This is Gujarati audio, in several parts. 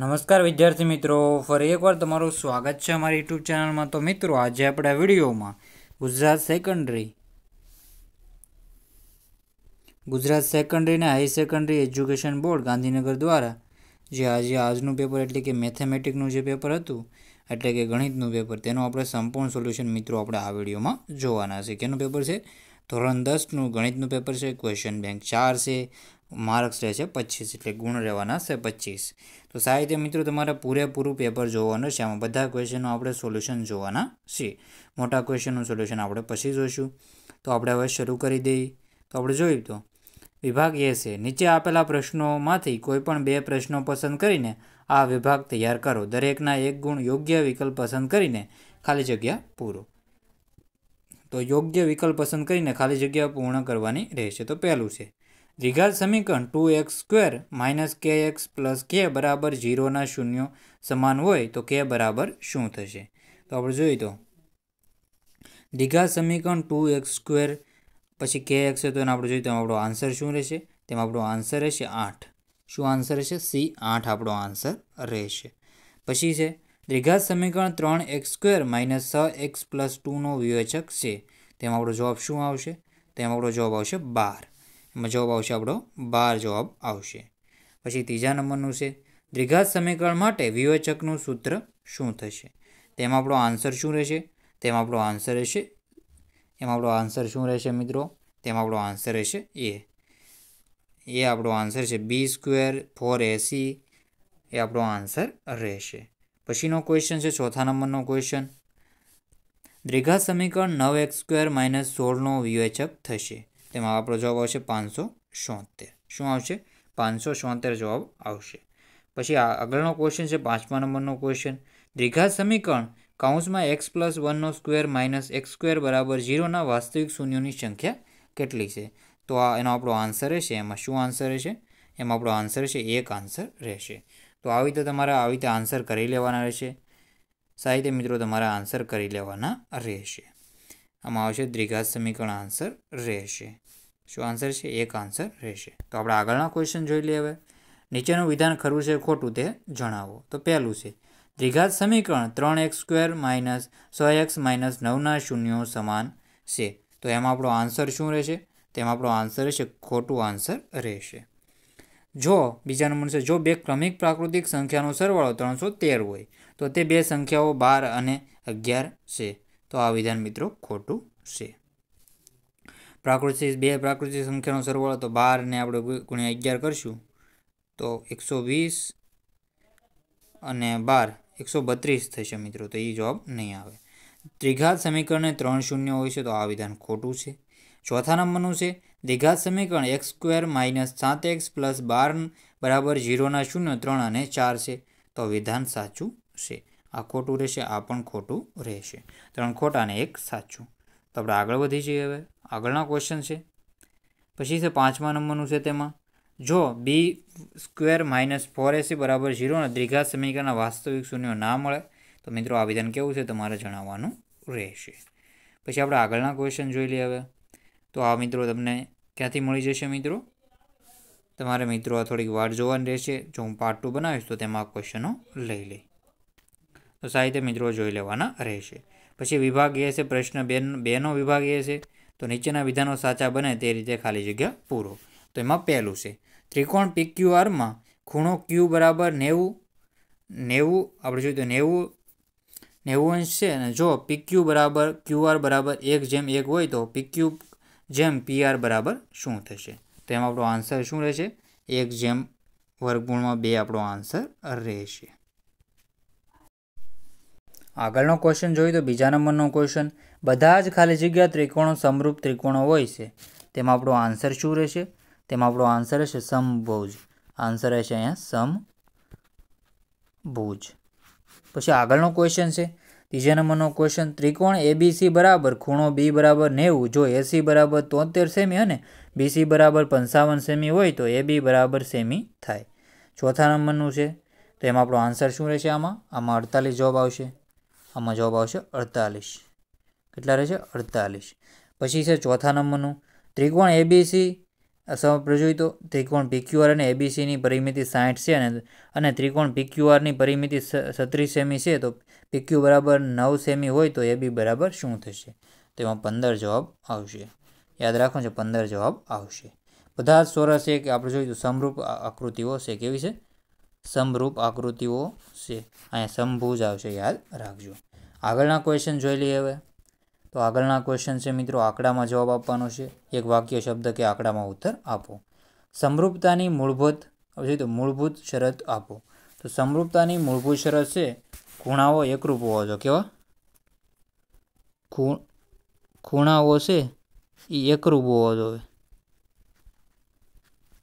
નમસ્કાર વિદ્યાર્થી મિત્રો ફરી એકવાર તમારું સ્વાગત છે અમારી યુટ્યુબ ચેનલમાં તો મિત્રો આજે આપણે વિડીયોમાં ગુજરાત સેકન્ડરી ગુજરાત સેકન્ડરી અને high secondary education board Gandhinagar દ્વારા જે આજે આજનું પેપર એટલે કે મેથેમેટિકનું જે પેપર હતું એટલે કે ગણિતનું પેપર તેનું આપણે સંપૂર્ણ સોલ્યુશન મિત્રો આપણે આ વિડીયોમાં જોવાના છે કેનું પેપર છે ધોરણ દસનું ગણિતનું પેપર છે ક્વેશ્ચન બેંક ચાર છે માર્ક્સ રહેશે પચીસ એટલે ગુણ રહેવાના છે પચીસ તો સાહિત્ય મિત્રો તમારે પૂરેપૂરું પેપર જોવાનું છે આમાં બધા ક્વેશ્ચનનું આપણે સોલ્યુશન જોવાના છે મોટા ક્વેશ્ચનનું સોલ્યુશન આપણે પછી જોઈશું તો આપણે હવે શરૂ કરી દઈએ તો આપણે જોયું તો વિભાગ એ છે નીચે આપેલા પ્રશ્નોમાંથી કોઈ પણ બે પ્રશ્નો પસંદ કરીને આ વિભાગ તૈયાર કરો દરેકના એક ગુણ યોગ્ય વિકલ્પ પસંદ કરીને ખાલી જગ્યા પૂરો તો યોગ્ય વિકલ્પ પસંદ કરીને ખાલી જગ્યા પૂર્ણ કરવાની રહેશે તો પહેલું છે દ્વિઘાત સમીકરણ two X square minus K X plus K બરાબર ઝીરોના શૂન્યો સમાન હોય તો કે બરાબર શું થશે તો આપણે જોઈએ તો દ્વિઘાત સમીકરણ ટુ એક્સ સ્ક્વેર પછી કે એક્સ હોય તો આપણે જોઈએ તો આપણો આન્સર શું રહેશે તેમાં આપણો આન્સર રહેશે આઠ શું આન્સર રહેશે સી આઠ આપણો આન્સર રહેશે પછી છે દ્વિઘાત સમીકરણ ત્રણ એક્સ સ્ક્વેર માઇનસ સ એક્સ પ્લસ ટુનો વિવેચક છે તેમાં આપણો જવાબ શું આવશે તેમાં આપણો જવાબ આવશે બાર જવાબ આવશે આપણો બાર જવાબ આવશે પછી ત્રીજા નંબરનું છે દ્વિઘાત સમીકરણ માટે વિવેચકનું સૂત્ર શું થશે તેમાં આપણો આન્સર શું રહેશે તેમાં આપણો આન્સર રહેશે એમાં આપણો આન્સર શું રહેશે મિત્રો તેમાં આપણો આન્સર રહેશે એ એ આપણો આન્સર છે બી સ્ક્વેર ફોર એસી એ આપણો આન્સર રહેશે પછીનો ક્વેશ્ચન છે ચોથા નંબરનો ક્વેશ્ચન દ્વિઘાત સમીકરણ નવ એક્સ સ્ક્વેર માઇનસ સોળનો વિવેચક થશે તેમાં આપણો જવાબ આવશે પાંચસો છોતેર શું આવશે પાંચસો છોતેર જવાબ આવશે પછી આગળનો ક્વેશ્ચન છે પાંચમા નંબરનો ક્વેશ્ચન દ્વિઘાત સમીકરણ કાઉન્સમાં એક્સ પ્લસ વનનો સ્ક્વેર માઇનસ એક્સ સ્ક્વેર બરાબર ઝીરોના વાસ્તવિક શૂન્યોની સંખ્યા કેટલી છે તો આ એનો આપણો આન્સર રહેશે એમાં શું આન્સર રહેશે એમાં આપણો આન્સર છે એક આન્સર રહેશે તો આવી રીતે તમારે આવી રીતે આન્સર કરી લેવાના રહેશે સાહિત્ય મિત્રો તમારે આન્સર કરી લેવાના રહેશે આમાં આવશે દ્વિઘાત સમીકરણ આન્સર રહેશે શું આન્સર છે એક આન્સર રહેશે તો આપણે આગળના ક્વેશ્ચન જોઈ લઈએ હવે નીચેનું વિધાન ખરું છે ખોટું તે જણાવો તો પહેલું છે દ્વિઘાત સમીકરણ ત્રણ એક્સ સ્ક્વેર માઇનસ સો એક્સ માઇનસ નવના શૂન્યો સમાન છે તો એમાં આપણો આન્સર શું રહેશે તેમાં આપણો આન્સર છે ખોટું આન્સર રહેશે જો બીજા નંબર જો બે ક્રમિક પ્રાકૃતિક સંખ્યાનો સરવાળો ત્રણસો તેર હોય તો તે બે સંખ્યાઓ બાર અને અગિયાર છે તો આ વિધાન મિત્રો ખોટું છે પ્રાકૃતિક બે પ્રાકૃતિક સંખ્યાનો સરવાળો તો બારને આપણે ગુણ્યા અગિયાર કરશું તો એકસો વીસ અને બાર એકસો બત્રીસ થશે મિત્રો તો એ જવાબ નહીં આવે ત્રિઘાત સમીકરણને ત્રણ શૂન્ય હોય છે તો આ વિધાન ખોટું છે ચોથા નંબરનું છે દ્વિઘાત સમીકરણ એક્સ સ્ક્વેર માઇનસ સાત એક્સ પ્લસ બાર બરાબર ઝીરોના શૂન્ય ત્રણ અને ચાર છે તો વિધાન સાચું છે આ ખોટું રહેશે આ પણ ખોટું રહેશે ત્રણ ખોટા અને એક સાચું તો આપણે આગળ વધી જઈએ હવે આગળના ક્વેશ્ચન છે પછી છે પાંચમા નંબરનું છે તેમાં જો B square minus four AC બરાબર ઝીરોના દ્વિઘાત સમીકરણના વાસ્તવિક શૂન્યો ના મળે તો મિત્રો આ વિધાન કેવું છે તમારે જણાવવાનું રહેશે પછી આપણે આગળના ક્વેશ્ચન જોઈ લઈએ હવે તો આ મિત્રો તમને ક્યાંથી મળી જશે મિત્રો તમારે મિત્રો આ થોડીક વાર જોવાની રહેશે જો હું પાર્ટ ટુ બનાવીશ તો તેમાં આ ક્વેશ્ચનો લઈ લઈ તો સાહિત્ય મિત્રો જોઈ લેવાના રહેશે પછી વિભાગ એ છે પ્રશ્ન બેન બેનો વિભાગ એ છે તો નીચેના વિધાનો સાચા બને તે રીતે ખાલી જગ્યા પૂરો તો એમાં પહેલું છે ત્રિકોણ પી ક્યુ આરમાં ખૂણો ક્યુ બરાબર નેવું નેવું આપણે જોઈએ તો નેવું નેવું અંશ છે અને જો પી ક્યુ બરાબર ક્યુ આર બરાબર એક જેમ એક હોય તો પી ક્યુ જેમ પી આર બરાબર શું થશે તો એમાં આપણો આન્સર શું રહેશે એક જેમ વર્ગગુણમાં બે આપણો આન્સર રહેશે આગળનો ક્વેશ્ચન જોઈએ તો બીજા નંબરનો ક્વેશ્ચન બધા જ ખાલી જગ્યા ત્રિકોણો સમરૂપ ત્રિકોણો હોય છે તેમાં આપણો આન્સર શું રહેશે તેમાં આપણો આન્સર રહેશે સમભુજ આન્સર રહેશે અહીંયા સમભુજ પછી આગળનો ક્વેશ્ચન છે ત્રીજા નંબરનો ક્વેશ્ચન ત્રિકોણ એબીસી બરાબર ખૂણો બી બરાબર નેવું જો એસી બરાબર તોતેર સેમી અને બીસી બરાબર પંચાવન સેમી હોય તો એ બી બરાબર સેમી થાય ચોથા નંબરનું છે તો એમાં આપણો આન્સર શું રહેશે આમાં આમાં અડતાલીસ જવાબ આવશે આમાં જવાબ આવશે અડતાલીસ કેટલા રહેશે અડતાલીસ પછી છે ચોથા નંબરનું ત્રિકોણ એબીસી તો ત્રિકોણ પીક્યુઆર અને એબીસીની પરિમિતિ સાઠ છે અને અને ત્રિકોણ પીક્યુઆરની પરિમિતિ સત્રીસ સેમી છે તો પીક્યુ બરાબર નવ સેમી હોય તો એબી બરાબર શું થશે તો એમાં પંદર જવાબ આવશે યાદ રાખો છે પંદર જવાબ આવશે બધા જ સોરસ છે કે આપણે જોઈએ તો સમરૂપ આકૃતિઓ છે કેવી છે સમરૂપ આકૃતિઓ છે અહીંયા સમભુજ આવશે યાદ રાખજો આગળના ક્વેશ્ચન જોઈ લઈએ હવે તો આગળના ક્વેશ્ચન છે મિત્રો આંકડામાં જવાબ આપવાનો છે એક વાક્ય શબ્દ કે આંકડામાં ઉત્તર આપો સમરૂપતાની મૂળભૂત હવે તો મૂળભૂત શરત આપો તો સમરૂપતાની મૂળભૂત શરત છે ખૂણાઓ એકરૂપ હોવા જો કેવા ખૂણાઓ છે એ એકરૂપ હોવા જોઈએ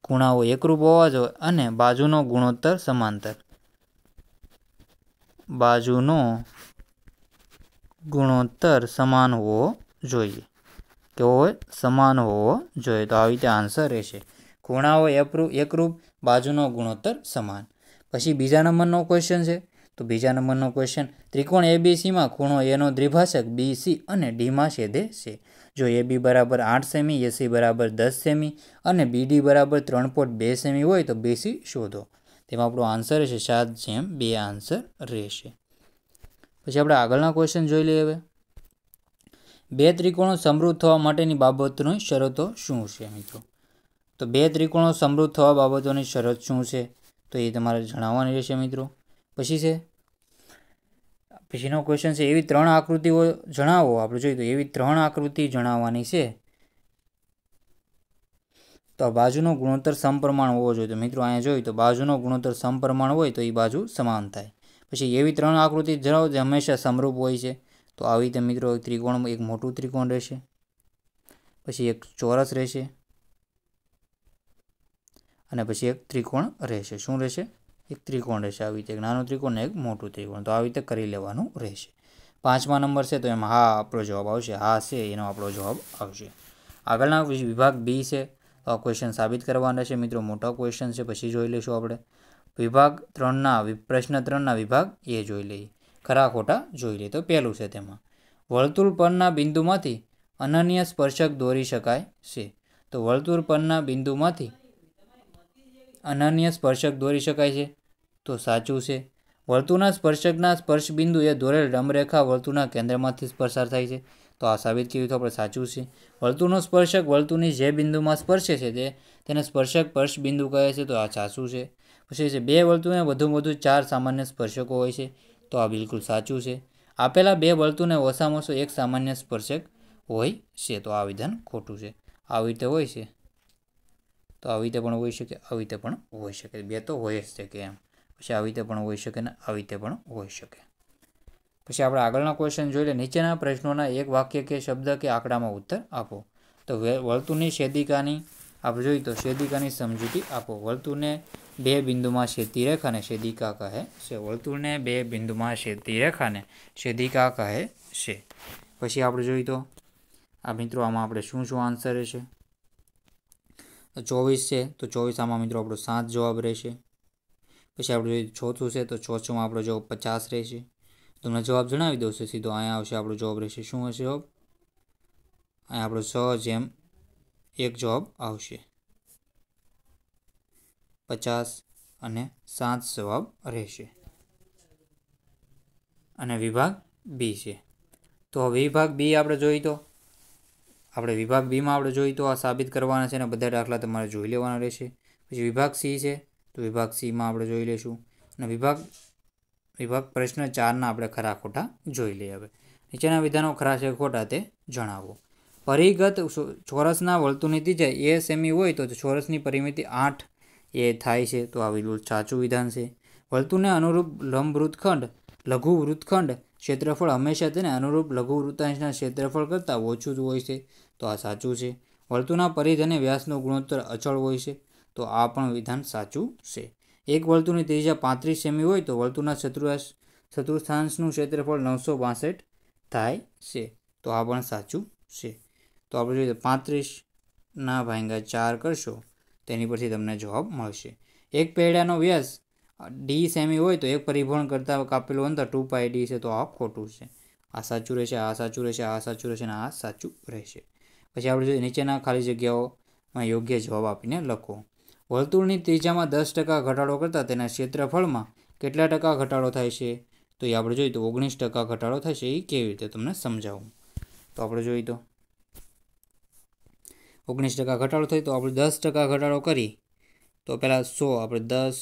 ખૂણાઓ એકરૂપ હોવા જોઈએ અને બાજુનો ગુણોત્તર સમાંતર બાજુનો ગુણોત્તર સમાન હોવો જોઈએ કે સમાન હોવો જોઈએ તો આવી રીતે આન્સર રહેશે ખૂણાઓ એકરૂપ બાજુનો ગુણોત્તર સમાન પછી બીજા નંબરનો ક્વેશ્ચન છે તો બીજા નંબરનો ક્વેશ્ચન ત્રિકોણ એ એબીસીમાં ખૂણો એનો દ્વિભાષક બીસી અને ડીમાં છેદે છે જો એ બી બરાબર આઠ સેમી એસી બરાબર દસ સેમી અને બીડી બરાબર ત્રણ પોઈન્ટ બે સેમી હોય તો સી શોધો તેમાં આપણો આન્સર હશે સાત જેમ બે આન્સર રહેશે પછી આપણે આગળના ક્વેશ્ચન જોઈ લઈએ હવે બે ત્રિકોણો સમૃદ્ધ થવા માટેની બાબતોની શરતો શું છે મિત્રો તો બે ત્રિકોણો સમૃદ્ધ થવા બાબતોની શરત શું છે તો એ તમારે જણાવવાની રહેશે મિત્રો પછી છે પછીનો ક્વેશ્ચન છે એવી ત્રણ આકૃતિઓ જણાવો આપણે જોઈએ તો એવી ત્રણ આકૃતિ જણાવવાની છે તો બાજુનો ગુણોત્તર સમપ્રમાણ હોવો જોઈએ તો મિત્રો અહીંયા જોયું તો બાજુનો ગુણોત્તર સમપ્રમાણ હોય તો એ બાજુ સમાન થાય પછી એવી ત્રણ આકૃતિ જણાવો જે હંમેશા સમરૂપ હોય છે તો આવી રીતે મિત્રો એક ત્રિકોણ એક મોટું ત્રિકોણ રહેશે પછી એક ચોરસ રહેશે અને પછી એક ત્રિકોણ રહેશે શું રહેશે એક ત્રિકોણ રહેશે આવી રીતે એક નાનું ત્રિકોણ એક મોટું ત્રિકોણ તો આવી રીતે કરી લેવાનું રહેશે પાંચમા નંબર છે તો એમાં હા આપણો જવાબ આવશે હા છે એનો આપણો જવાબ આવશે આગળના વિભાગ બી છે તો આ ક્વેશ્ચન સાબિત કરવાના છે મિત્રો મોટો ક્વેશ્ચન છે પછી જોઈ લઈશું આપણે વિભાગ ત્રણના પ્રશ્ન ત્રણના વિભાગ એ જોઈ લઈએ ખરા ખોટા જોઈ લઈએ તો પહેલું છે તેમાં વર્તુળ પરના બિંદુમાંથી અનન્ય સ્પર્શક દોરી શકાય છે તો વર્તુળ પરના બિંદુમાંથી અનન્ય સ્પર્શક દોરી શકાય છે તો સાચું છે વર્તુળના સ્પર્શકના સ્પર્શ બિંદુ એ દોરેલ રમરેખા વર્તુળના કેન્દ્રમાંથી સ્પર્શાર થાય છે તો આ સાબિત કર્યું તો આપણે સાચું છે વર્તુળનો સ્પર્શક વર્તુળની જે બિંદુમાં સ્પર્શે છે તે તેને સ્પર્શક સ્પર્શ બિંદુ કહે છે તો આ સાચું છે પછી છે બે વર્તુળને વધુમાં વધુ ચાર સામાન્ય સ્પર્શકો હોય છે તો આ બિલકુલ સાચું છે આપેલા બે વર્તુળને ઓછામાં ઓછો એક સામાન્ય સ્પર્શક હોય છે તો આ વિધાન ખોટું છે આવી રીતે હોય છે તો આવી રીતે પણ હોઈ શકે આવી રીતે પણ હોઈ શકે બે તો હોય જ શકે એમ પછી આવી રીતે પણ હોઈ શકે ને આવી રીતે પણ હોઈ શકે પછી આપણે આગળના ક્વેશ્ચન જોઈ લે નીચેના પ્રશ્નોના એક વાક્ય કે શબ્દ કે આંકડામાં ઉત્તર આપો તો વર્તુળની શેદિકાની આપણે જોઈએ તો શેદિકાની સમજૂતી આપો વર્તુળને બે બિંદુમાં શેતી રેખાને શેદિકા કહે છે વર્તુળને બે બિંદુમાં શેતી રેખાને શેદિકા કહે છે પછી આપણે જોઈએ તો આ મિત્રો આમાં આપણે શું શું આન્સર છે તો ચોવીસ છે તો ચોવીસ આમાં મિત્રો આપણો સાત જવાબ રહેશે પછી આપણું જોઈએ ચોથું છે તો ચોથુંમાં આપણો જવાબ પચાસ રહેશે તો મને જવાબ જણાવી દઉં છે સીધો અહીંયા આવશે આપણો જવાબ રહેશે શું હશે જવાબ અહીંયા આપણો છ જેમ એક જવાબ આવશે પચાસ અને સાત જવાબ રહેશે અને વિભાગ બી છે તો વિભાગ બી આપણે જોઈ તો આપણે વિભાગ બીમાં આપણે જોઈએ તો આ સાબિત કરવાના છે અને બધા દાખલા તમારે જોઈ લેવાના રહેશે પછી વિભાગ સી છે તો વિભાગ સીમાં આપણે જોઈ લઈશું અને વિભાગ વિભાગ પ્રશ્ન ચારના આપણે ખરા ખોટા જોઈ લઈએ હવે નીચેના વિધાનો ખરા છે ખોટા તે જણાવો પરિગત ચોરસના વળતુની ત્રિજ્યા એ સેમી હોય તો ચોરસની પરિમિતિ આઠ એ થાય છે તો આ સાચું વિધાન છે વર્તુને અનુરૂપ લંબ વૃત્તખંડ લઘુ વૃત્તખંડ ક્ષેત્રફળ હંમેશા તેને અનુરૂપ લઘુ વૃત્તાંશના ક્ષેત્રફળ કરતાં ઓછું જ હોય છે તો આ સાચું છે વર્તુળના પરિધ અને વ્યાસનો ગુણોત્તર અચળ હોય છે તો આ પણ વિધાન સાચું છે એક વર્તુળની ત્રીજા પાંત્રીસ સેમી હોય તો વર્તુળના ચતુર્યાસ ચતુર્થાંશનું ક્ષેત્રફળ નવસો બાસઠ થાય છે તો આ પણ સાચું છે તો આપણે જોઈએ પાંત્રીસના ભાંગા ચાર કરશો તેની પરથી તમને જવાબ મળશે એક પેડાનો વ્યાસ ડી સેમી હોય તો એક પરિભ્રમણ કરતાં કાપેલું અંતર ટુ પાય ડી છે તો આ ખોટું છે આ સાચું રહેશે આ સાચું રહેશે આ સાચું રહેશે અને આ સાચું રહેશે પછી આપણે જોઈએ નીચેના ખાલી જગ્યાઓમાં યોગ્ય જવાબ આપીને લખો વર્તુળની ત્રીજામાં દસ ટકા ઘટાડો કરતાં તેના ક્ષેત્રફળમાં કેટલા ટકા ઘટાડો થાય છે તો એ આપણે જોઈએ તો ઓગણીસ ટકા ઘટાડો થશે એ કેવી રીતે તમને સમજાવું તો આપણે જોઈએ તો ઓગણીસ ટકા ઘટાડો થાય તો આપણે દસ ટકા ઘટાડો કરી તો પહેલાં સો આપણે દસ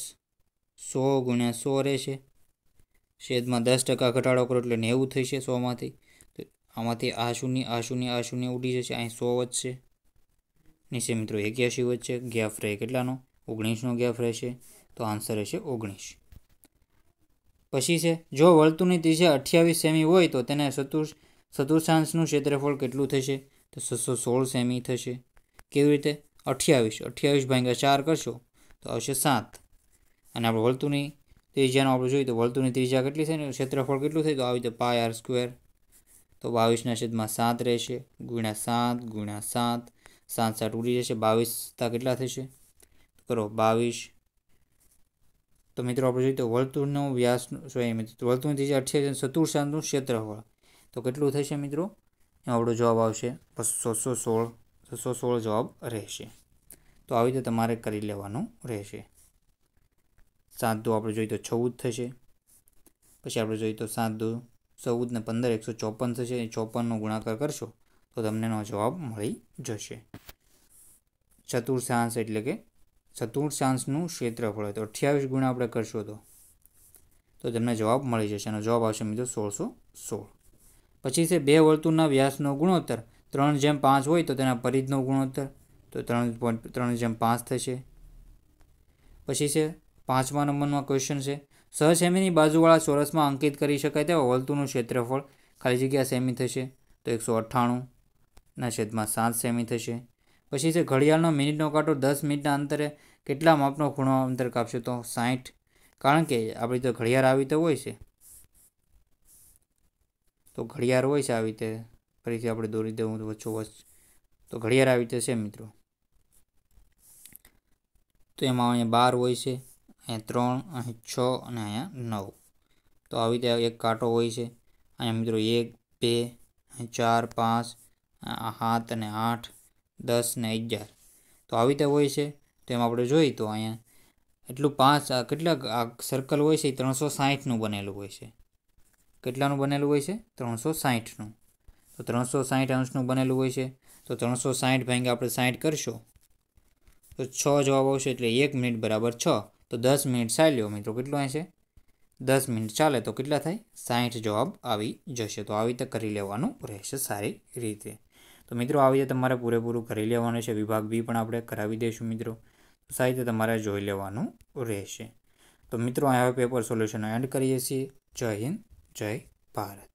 સો ગુણ્યા સો રહેશે શેદમાં દસ ટકા ઘટાડો કરો એટલે નેવું છે સોમાંથી આમાંથી આ શૂન્ય આ શૂન્ય આ શૂન્ય ઉડી જશે અહીં સો વધશે નીચે મિત્રો એક્યાસી વધશે ગેફ રહે કેટલાનો ઓગણીસનો ગેફ રહેશે તો આન્સર રહેશે ઓગણીસ પછી છે જો વર્તુળની ત્રીજા અઠ્યાવીસ સેમી હોય તો તેને ચતુર ચતુર્થાંશનું ક્ષેત્રફળ કેટલું થશે તો છસો સોળ સેમી થશે કેવી રીતે અઠ્યાવીસ અઠ્યાવીસ ભાંગ્યા ચાર કરશો તો આવશે સાત અને આપણે વર્તુળની ત્રિજ્યાનો આપણે જોઈએ તો વર્તુળની ત્રીજા કેટલી થાય ને ક્ષેત્રફળ કેટલું થાય તો આવી રીતે પાય આર સ્ક્વેર તો બાવીસના છેદમાં સાત રહેશે ગુણ્યા સાત ગુણ્યા સાત સાત સાત ઉડી જશે બાવીસ કેટલા થશે કરો બાવીસ તો મિત્રો આપણે જોઈએ તો વર્તુળનો વ્યાસ સોરી મિત્રો વર્તુળની ત્રીજા અઠ્યાવીસ ચતુર્થાંશનું ક્ષેત્રફળ તો કેટલું થશે મિત્રો આપણો જવાબ આવશે છસો સોળ છસો સોળ જવાબ રહેશે તો આવી રીતે તમારે કરી લેવાનું રહેશે સાત દો આપણે જોઈએ તો ચૌદ થશે પછી આપણે જોઈએ તો સાત દો ચૌદ ને પંદર એકસો ચોપન થશે એ ચોપનનો ગુણાકાર કરશો તો તમને એનો જવાબ મળી જશે ચતુર્થાંશ એટલે કે ચતુર્થાંશનું ક્ષેત્રફળ હોય તો અઠ્યાવીસ ગુણા આપણે કરશો તો તો તમને જવાબ મળી જશે એનો જવાબ આવશે મિત્રો સોળસો સોળ પછી છે બે વર્તુળના વ્યાસનો ગુણોત્તર ત્રણ જેમ પાંચ હોય તો તેના પરિધનો ગુણોત્તર તો ત્રણ પોઈન્ટ ત્રણ જેમ પાંચ થશે પછી છે પાંચમા નંબરનો ક્વેશ્ચન છે છ સેમીની બાજુવાળા ચોરસમાં અંકિત કરી શકાય તેવા વર્તુળનું ક્ષેત્રફળ ખાલી જગ્યા સેમી થશે તો એકસો અઠ્ઠાણુંના છેદમાં સાત સેમી થશે પછી છે ઘડિયાળનો મિનિટનો કાંટો દસ મિનિટના અંતરે કેટલા માપનો ખૂણો અંતર કાપશે તો સાઠ કારણ કે આપણી તો ઘડિયાળ આવી તો હોય છે તો ઘડિયાળ હોય છે આવી રીતે ફરીથી આપણે દોરી દેવું વચ્ચ તો ઘડિયાળ આવી રીતે છે મિત્રો તો એમાં અહીંયા બાર હોય છે અહીંયા ત્રણ અહીં છ અને અહીંયા નવ તો આવી રીતે એક કાંટો હોય છે અહીંયા મિત્રો એક બે ચાર પાંચ સાત અને આઠ દસ ને અગિયાર તો આવી રીતે હોય છે તો એમ આપણે જોઈએ તો અહીંયા એટલું પાંચ કેટલા આ સર્કલ હોય છે એ ત્રણસો સાહીઠનું બનેલું હોય છે કેટલાનું બનેલું હોય છે ત્રણસો સાહીઠનું તો ત્રણસો સાહીઠ અંશનું બનેલું હોય છે તો ત્રણસો સાહીઠ ભાઈ આપણે સાહીઠ કરશો તો છ જવાબ આવશે એટલે એક મિનિટ બરાબર છ તો દસ મિનિટ ચાલ્યો મિત્રો કેટલું હશે દસ મિનિટ ચાલે તો કેટલા થાય સાહીઠ જવાબ આવી જશે તો આવી રીતે કરી લેવાનું રહેશે સારી રીતે તો મિત્રો આવી રીતે તમારે પૂરેપૂરું કરી લેવાનું છે વિભાગ બી પણ આપણે કરાવી દઈશું મિત્રો તો સારી રીતે તમારે જોઈ લેવાનું રહેશે તો મિત્રો આ પેપર સોલ્યુશન એન્ડ કરીએ છીએ જય હિન્દ જય ભારત